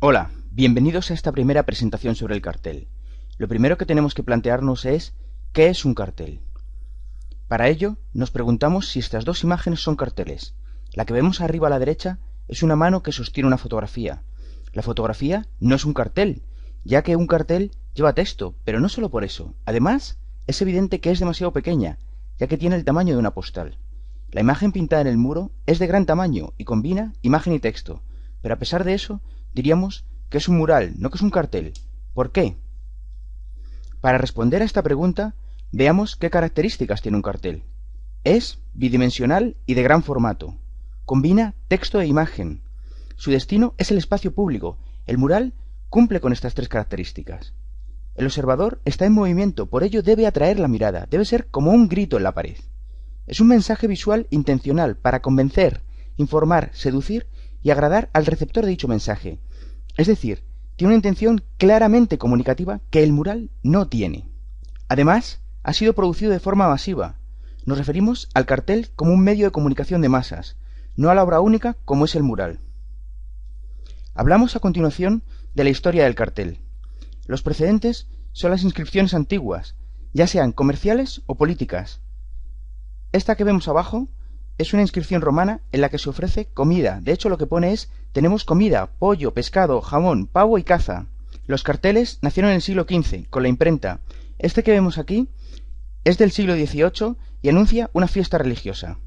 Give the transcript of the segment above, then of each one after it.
Hola, bienvenidos a esta primera presentación sobre el cartel. Lo primero que tenemos que plantearnos es ¿qué es un cartel? Para ello, nos preguntamos si estas dos imágenes son carteles. La que vemos arriba a la derecha es una mano que sostiene una fotografía, la fotografía no es un cartel, ya que un cartel lleva texto, pero no solo por eso. Además, es evidente que es demasiado pequeña, ya que tiene el tamaño de una postal. La imagen pintada en el muro es de gran tamaño y combina imagen y texto, pero a pesar de eso, diríamos que es un mural, no que es un cartel. ¿Por qué? Para responder a esta pregunta, veamos qué características tiene un cartel. Es bidimensional y de gran formato. Combina texto e imagen. Su destino es el espacio público. El mural cumple con estas tres características. El observador está en movimiento, por ello debe atraer la mirada, debe ser como un grito en la pared. Es un mensaje visual intencional para convencer, informar, seducir y agradar al receptor de dicho mensaje. Es decir, tiene una intención claramente comunicativa que el mural no tiene. Además, ha sido producido de forma masiva. Nos referimos al cartel como un medio de comunicación de masas, no a la obra única como es el mural. Hablamos a continuación de la historia del cartel. Los precedentes son las inscripciones antiguas, ya sean comerciales o políticas. Esta que vemos abajo es una inscripción romana en la que se ofrece comida. De hecho, lo que pone es tenemos comida, pollo, pescado, jamón, pavo y caza. Los carteles nacieron en el siglo XV, con la imprenta. Este que vemos aquí es del siglo XVIII y anuncia una fiesta religiosa.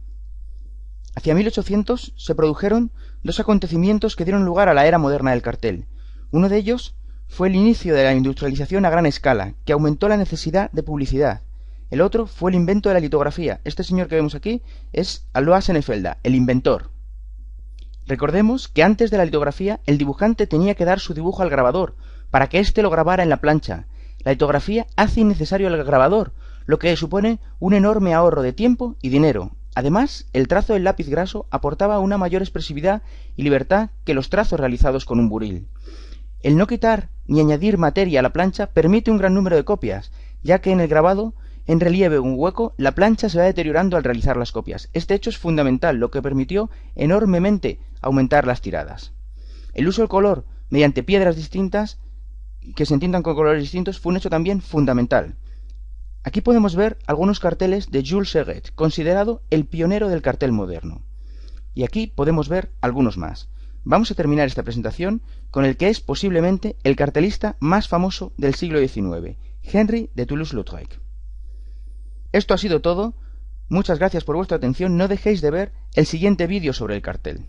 Hacia 1800 se produjeron dos acontecimientos que dieron lugar a la era moderna del cartel. Uno de ellos fue el inicio de la industrialización a gran escala, que aumentó la necesidad de publicidad. El otro fue el invento de la litografía. Este señor que vemos aquí es Alois Senefelda, el inventor. Recordemos que antes de la litografía el dibujante tenía que dar su dibujo al grabador para que éste lo grabara en la plancha. La litografía hace innecesario al grabador, lo que supone un enorme ahorro de tiempo y dinero, Además, el trazo del lápiz graso aportaba una mayor expresividad y libertad que los trazos realizados con un buril. El no quitar ni añadir materia a la plancha permite un gran número de copias, ya que en el grabado, en relieve o un hueco, la plancha se va deteriorando al realizar las copias. Este hecho es fundamental, lo que permitió enormemente aumentar las tiradas. El uso del color mediante piedras distintas que se entiendan con colores distintos fue un hecho también fundamental. Aquí podemos ver algunos carteles de Jules Segret, considerado el pionero del cartel moderno. Y aquí podemos ver algunos más. Vamos a terminar esta presentación con el que es posiblemente el cartelista más famoso del siglo XIX, Henry de Toulouse-Lautrec. Esto ha sido todo. Muchas gracias por vuestra atención. No dejéis de ver el siguiente vídeo sobre el cartel.